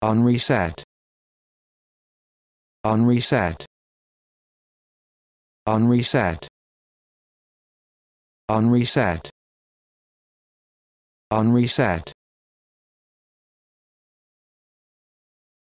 on reset on reset on reset on reset on reset